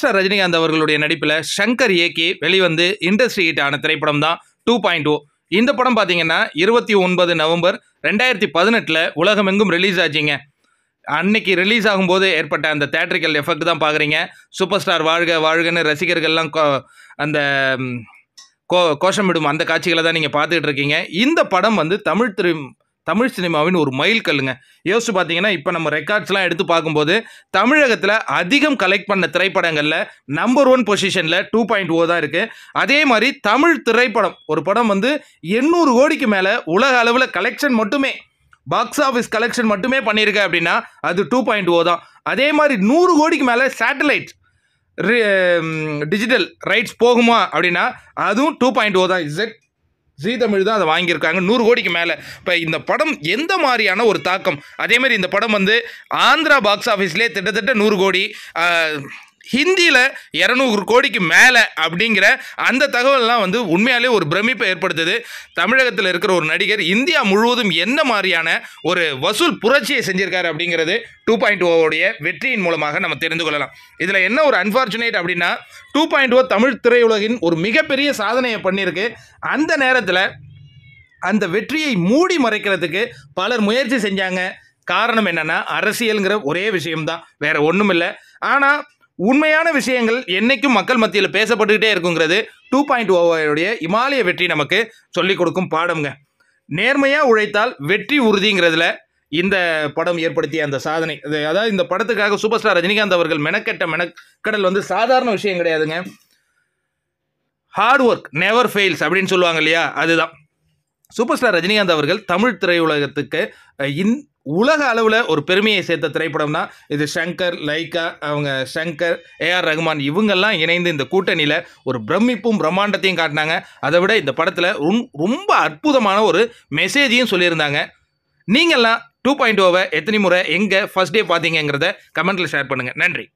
super Rajinikanth அவர்களுடைய நடிப்பில் சங்கர் ஏகே வெளிவந்து இண்டஸ்ட்ரி ஹிட் ஆன திரைப்படம் தான் டூ பாயிண்ட் டூ இந்த படம் பார்த்தீங்கன்னா இருபத்தி ஒன்பது நவம்பர் ரெண்டாயிரத்தி பதினெட்டில் உலகமெங்கும் ரிலீஸ் ஆச்சுங்க அன்னைக்கு ரிலீஸ் ஆகும்போது ஏற்பட்ட அந்த தேட்ரிக்கல் எஃபெக்ட் தான் பார்க்குறீங்க சூப்பர் ஸ்டார் வாழ்க வாழ்கன்னு ரசிகர்கள்லாம் அந்த கோ கோஷமிடும் அந்த காட்சிகளை தான் நீங்கள் பார்த்துக்கிட்டு இருக்கீங்க இந்த படம் வந்து தமிழ் திரு தமிழ் சினிமாவின் ஒரு மைல் கல்லுங்க யோசிச்சு பார்த்தீங்கன்னா இப்போ நம்ம ரெக்கார்ட்ஸ்லாம் எடுத்து பார்க்கும்போது தமிழகத்தில் அதிகம் கலெக்ட் பண்ண திரைப்படங்களில் நம்பர் ஒன் பொசிஷனில் டூ பாயிண்ட் ஓ தான் இருக்குது அதே மாதிரி தமிழ் திரைப்படம் ஒரு படம் வந்து எண்ணூறு கோடிக்கு மேலே உலக அளவில் கலெக்ஷன் மட்டுமே பாக்ஸ் ஆஃபீஸ் கலெக்ஷன் மட்டுமே பண்ணியிருக்கேன் அப்படின்னா அது டூ பாயிண்ட் ஓ தான் அதே மாதிரி நூறு கோடிக்கு மேலே சேட்டலைட் டிஜிட்டல் ரைட்ஸ் போகுமா அப்படின்னா அதுவும் டூ பாயிண்ட் ஓ தான் இசட் ஜீ தமிழ் தான் அதை வாங்கியிருக்காங்க நூறு கோடிக்கு மேலே இப்போ இந்த படம் எந்த மாதிரியான ஒரு தாக்கம் அதேமாரி இந்த படம் வந்து ஆந்திரா பாக்ஸ் ஆஃபீஸ்லேயே கிட்டத்தட்ட நூறு கோடி ஹிந்தியில் இரநூறு கோடிக்கு மேலே அப்படிங்கிற அந்த தகவல்லாம் வந்து உண்மையாலே ஒரு பிரமிப்பை ஏற்படுத்துது தமிழகத்தில் இருக்கிற ஒரு நடிகர் இந்தியா முழுவதும் என்ன மாதிரியான ஒரு வசூல் புரட்சியை செஞ்சிருக்காரு அப்படிங்கிறது டூ பாயிண்ட் ஓவோடைய வெற்றியின் மூலமாக நம்ம தெரிந்து கொள்ளலாம் இதில் என்ன ஒரு அன்ஃபார்ச்சுனேட் அப்படின்னா டூ பாயிண்ட் ஓ தமிழ் திரையுலகின் ஒரு மிகப்பெரிய சாதனையை பண்ணியிருக்கு அந்த நேரத்தில் அந்த வெற்றியை மூடி மறைக்கிறதுக்கு பலர் முயற்சி செஞ்சாங்க காரணம் என்னென்னா அரசியலுங்கிற ஒரே விஷயம்தான் வேறு ஒன்றும் இல்லை ஆனால் உண்மையான விஷயங்கள் என்றைக்கும் மக்கள் மத்தியில் பேசப்பட்டுக்கிட்டே இருக்குங்கிறது டூ பாயிண்ட் ஓவருடைய இமாலய வெற்றி நமக்கு சொல்லிக் கொடுக்கும் பாடம்ங்க நேர்மையாக உழைத்தால் வெற்றி உறுதிங்கிறதுல இந்த படம் ஏற்படுத்திய அந்த சாதனை அதாவது இந்த படத்துக்காக சூப்பர் ஸ்டார் ரஜினிகாந்த் அவர்கள் மெனக்கெட்ட மெனக்கடல் வந்து சாதாரண விஷயம் கிடையாதுங்க ஹார்ட் ஒர்க் நெவர் ஃபெயில்ஸ் அப்படின்னு சொல்லுவாங்க இல்லையா அதுதான் சூப்பர் ஸ்டார் ரஜினிகாந்த் அவர்கள் தமிழ் திரையுலகத்துக்கு இந் உலக அளவில் ஒரு பெருமையை சேர்த்த திரைப்படம்னா இது ஷங்கர் லைக்கா அவங்க சங்கர் ஏஆர் ரகுமான் இவங்கெல்லாம் இணைந்து இந்த கூட்டணியில் ஒரு பிரமிப்பும் பிரம்மாண்டத்தையும் காட்டினாங்க அதை விட இந்த படத்தில் ரொம்ப அற்புதமான ஒரு மெசேஜையும் சொல்லியிருந்தாங்க நீங்கள்லாம் டூ பாயிண்ட் ஓவை எத்தனை முறை எங்கே ஃபஸ்ட் டே பார்த்தீங்கிறத கமெண்ட்டில் ஷேர் பண்ணுங்கள் நன்றி